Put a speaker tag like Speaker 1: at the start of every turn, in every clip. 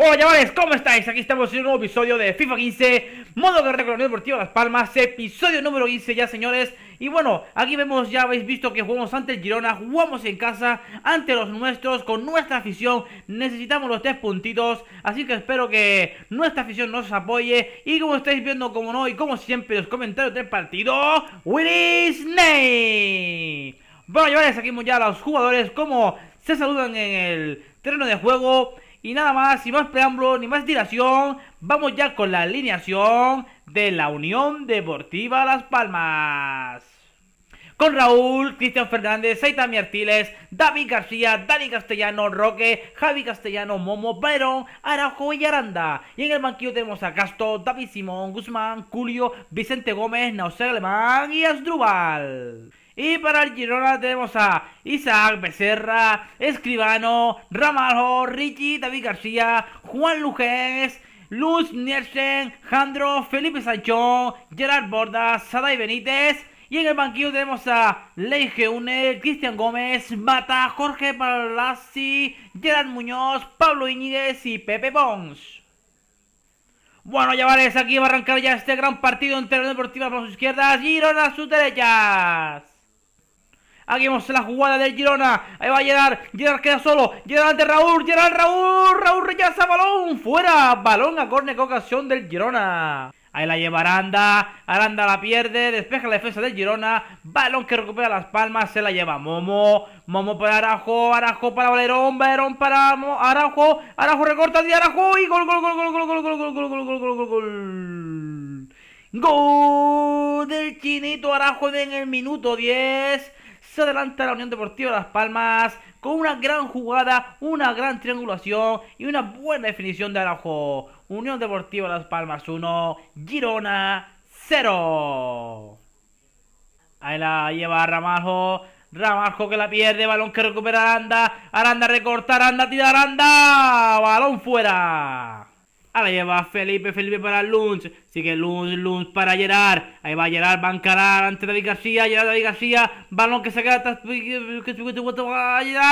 Speaker 1: Hola chavales, ¿cómo estáis? Aquí estamos en un nuevo episodio de FIFA 15 Modo de con el Las Palmas Episodio número 15 ya señores Y bueno, aquí vemos, ya habéis visto que jugamos ante el Girona Jugamos en casa, ante los nuestros, con nuestra afición Necesitamos los tres puntitos Así que espero que nuestra afición nos apoye Y como estáis viendo, como no, y como siempre Los comentarios del partido Willy name! Bueno chavales, aquí ya los jugadores Como se saludan en el terreno de juego y nada más, sin más preámbulo ni más dilación, vamos ya con la alineación de la Unión Deportiva Las Palmas. Con Raúl, Cristian Fernández, Aitami Artiles, David García, Dani Castellano, Roque, Javi Castellano, Momo, Perón, Araujo y Aranda. Y en el banquillo tenemos a Castro, David Simón, Guzmán, Julio, Vicente Gómez, Nausea Alemán y Asdrubal. Y para el Girona tenemos a Isaac Becerra, Escribano, Ramalho, Richie, David García, Juan Lujes, Luz Nielsen, Jandro, Felipe Sanchón, Gerard Borda, Sadai Benítez. Y en el banquillo tenemos a Leige Une, Cristian Gómez, Mata, Jorge Palazzi, Gerard Muñoz, Pablo Iñiguez y Pepe Pons. Bueno, ya chavales, aquí va a arrancar ya este gran partido en terreno deportiva por sus izquierdas, Girona a sus derechas. Aquí vemos la jugada del Girona. Ahí va llegar Gerard queda solo. Gerard ante Raúl. Gerard Raúl. Raúl rechaza balón. Fuera. Balón a córner con ocasión del Girona. Ahí la lleva Aranda. Aranda la pierde. Despeja la defensa del Girona. Balón que recupera las palmas. Se la lleva Momo. Momo para Arajo. Arajo para Valerón. Valerón para Arajo. Arajo recorta de Arajo. Y gol, gol, gol, gol, gol, gol, gol, gol, gol, gol, gol, gol, gol, gol. Gol del Chinito Arajo en el minuto 10 se adelanta la Unión Deportiva Las Palmas con una gran jugada, una gran triangulación y una buena definición de Araujo. Unión Deportiva Las Palmas 1, Girona 0. Ahí la lleva Ramajo. Ramajo que la pierde, balón que recupera Aranda. Aranda recorta, Aranda tira Aranda. Balón fuera. Ahora lleva Felipe, Felipe para el Lunch. Sigue Lunch, Lunch para Gerard. Ahí va Gerard, va a encarar ante David García. Gerard, David García. Balón que se queda.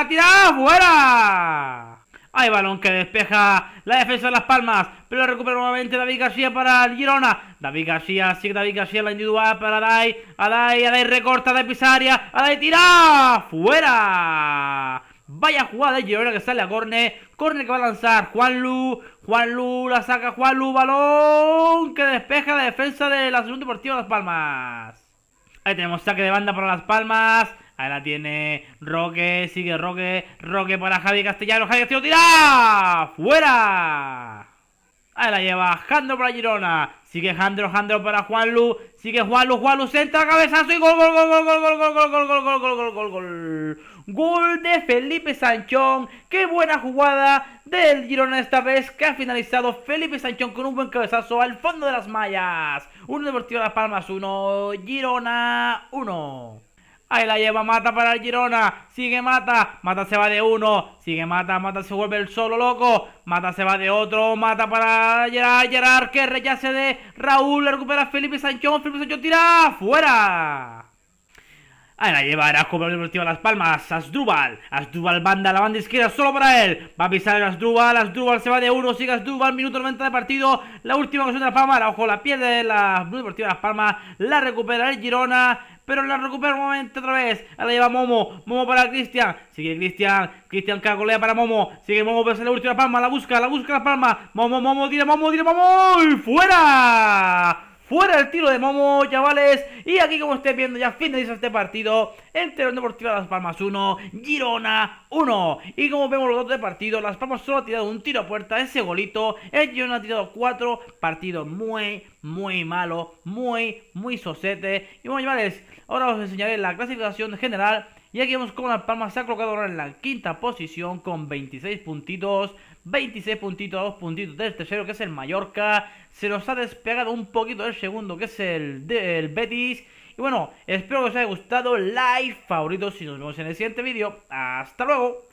Speaker 1: tira, fuera. ahí balón que despeja la defensa de Las Palmas. Pero recupera nuevamente David García para Girona. David García, sigue David García la individual para Adai. Adai, Adai recorta de Pisaria. Adai tira. Fuera. Vaya jugada y ahora que sale a Corne. Corne que va a lanzar Juanlu. Juanlu la saca Juanlu. Balón que despeja la defensa de la segunda Deportiva Las Palmas. Ahí tenemos saque de banda para Las Palmas. Ahí la tiene Roque. Sigue Roque. Roque para Javi Castellano. Javi Castellano tira. ¡Fuera! Ahí la lleva Jandro para Girona. Sigue Jandro, Jandro para Juanlu. Sigue Juanlu, Juanlu centra, cabezazo y gol, gol, gol, gol, gol, gol, gol, gol, gol, gol, gol, gol, gol, gol. Gol de Felipe Sanchón. Qué buena jugada del Girona esta vez que ha finalizado Felipe Sanchón con un buen cabezazo al fondo de las mallas. Uno Deportivo Las Palmas 1, Girona 1. Ahí la lleva Mata para el Girona. Sigue Mata. Mata se va de uno. Sigue Mata. Mata se vuelve el solo loco. Mata se va de otro. Mata para Gerard. Gerard que rechace de Raúl. le recupera Felipe Sanchón. Felipe Sanchón tira. ¡Fuera! Ahí la lleva el para de Las Palmas. Asdrubal, Asdrubal banda la banda izquierda solo para él. Va a pisar Asdrubal, Asdrubal se va de uno. Sigue Asdrubal Minuto 90 de partido. La última ocasión de la palma, ojo la pierde. La Deportiva Las Palmas. La recupera el Girona. Pero la recupera un momento otra vez. Ahora lleva Momo. Momo para Cristian. Sigue Cristian. Cristian cagolea para Momo. Sigue Momo, pero sale la última palma. La busca, la busca la palma. Momo, Momo, tira Momo, tira Momo. ¡Y fuera! Fuera el tiro de Momo, chavales. Y aquí, como estáis viendo, ya finaliza este partido entre Deportivo Deportiva Las Palmas 1, Girona 1. Y como vemos los dos de partido, Las Palmas solo ha tirado un tiro a puerta, ese golito. El Girona ha tirado 4. Partido muy, muy malo, muy, muy sosete. Y bueno, chavales, ahora os enseñaré la clasificación general y aquí vemos cómo La Palma se ha colocado ahora en la quinta posición con 26 puntitos, 26 puntitos a 2 puntitos del tercero que es el Mallorca. Se nos ha despegado un poquito del segundo que es el, del Betis. Y bueno, espero que os haya gustado, like, favoritos y nos vemos en el siguiente vídeo. Hasta luego.